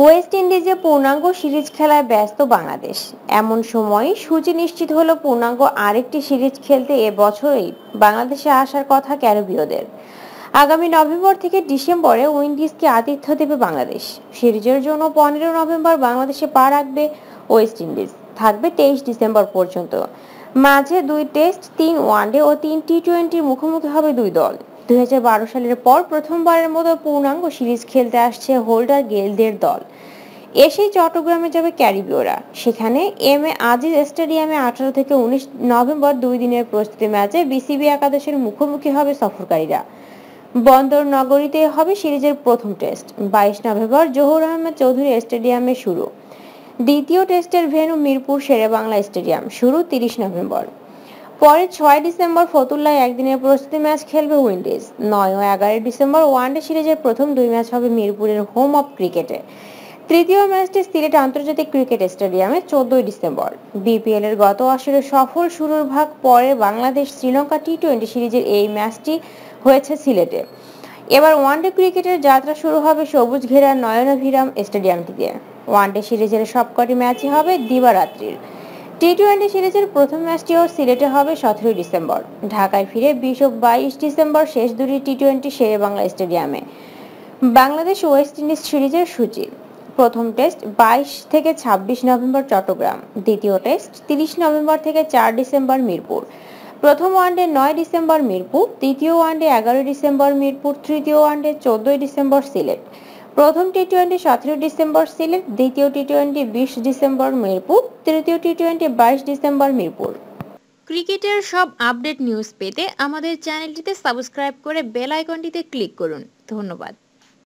West ইন্ডিজে পূর্ণাঙ্গ series খেলায় ব্যস্ত বাংলাদেশ এমন সময় সূচি নিশ্চিত হল পূর্ণাঙ্গ আরেকটি সিরিজ খেলতে এ বছরই বাংলাদেশে আসার কথা ক্যারিবীয়দের আগামী নভেম্বর থেকে ডিসেম্বরে উইন্ডিজকে আতিথ্য দেবে বাংলাদেশ সিরিজের জন্য পনেরো নভেম্বর বাংলাদেশে পা রাখবে ওয়েস্ট ইন্ডিজ থাকবে তেইশ ডিসেম্বর পর্যন্ত মাঝে দুই টেস্ট তিন ওয়ানডে ও তিন টি টোয়েন্টির মুখোমুখি হবে দুই দল দুই সালের পর প্রথমবারের মতো পূর্ণাঙ্গ সিরিজ খেলতে আসছে হোল্ডার গেলদের দল এসেই চট্টগ্রামে যাবে ক্যারিবীয়রা সেখানে এম এ আজিজ স্টেডিয়ামে আঠারো থেকে উনিশ নভেম্বর দুই দিনের প্রস্তুতি ম্যাচে বিসিবি একাদশের মুখোমুখি হবে সফরকারীরা বন্দর নগরীতে হবে সিরিজের প্রথম টেস্ট বাইশ নভেম্বর জহুর আহমেদ চৌধুরী স্টেডিয়ামে শুরু দ্বিতীয় টেস্টের ভেন্যু মিরপুর শেরে বাংলা স্টেডিয়াম শুরু তিরিশ নভেম্বর পরে ছয় ডিসেম্বর ফতুল্লায় একদিনের প্রস্তুতি ম্যাচ খেলবে উইন্ডিজ নয় ও এগারোই ডিসেম্বর ওয়ানডে সিরিজের প্রথম দুই ম্যাচ হবে মিরপুরের হোম অফ ক্রিকেটে তৃতীয় ম্যাচটি সিলেট আন্তর্জাতিক ক্রিকেট স্টেডিয়ামে চোদ্দই ডিসেম্বর বিপিএল এর গত আসরে সফল শুরুর ভাগ পরে বাংলাদেশ শ্রীলঙ্কা টি টোয়েন্টি সিরিজের এই ম্যাচটি হয়েছে সিলেটে এবার ওয়ানডে ক্রিকেটের যাত্রা শুরু হবে সবুজ ঘেরা নয়নাভিরাম স্টেডিয়ামটিতে ওয়ানডে সিরিজের সবকটি ম্যাচই হবে দিবারাত্রির টি টোয়েন্টি সিরিজের প্রথম ম্যাচটিও সিলেটে হবে সতেরোই ডিসেম্বর ঢাকায় ফিরে বিশ ও বাইশ ডিসেম্বর শেষ দুটি টি টোয়েন্টি শেরে বাংলা স্টেডিয়ামে বাংলাদেশ ওয়েস্ট ইন্ডিজ সিরিজের সূচি প্রথম টেস্ট বাইশ থেকে ২৬ নভেম্বর চট্টগ্রাম দ্বিতীয় টেস্ট তিরিশ নভেম্বর থেকে চার ডিসেম্বর মিরপুর প্রথম ওয়ানডে নয় ডিসেম্বর মিরপুর তৃতীয় ওয়ানডে এগারোই ডিসেম্বর মিরপুর তৃতীয় ওয়ানডে চোদ্দই ডিসেম্বর সিলেট প্রথম টি টোয়েন্টি সতেরো ডিসেম্বর সিলেট দ্বিতীয় টি টোয়েন্টি বিশ ডিসেম্বর মিরপুর তৃতীয় টি টোয়েন্টি বাইশ ডিসেম্বর মিরপুর ক্রিকেটের সব আপডেট নিউজ পেতে আমাদের চ্যানেলটিতে সাবস্ক্রাইব করে বেল আইকনটিতে ক্লিক করুন ধন্যবাদ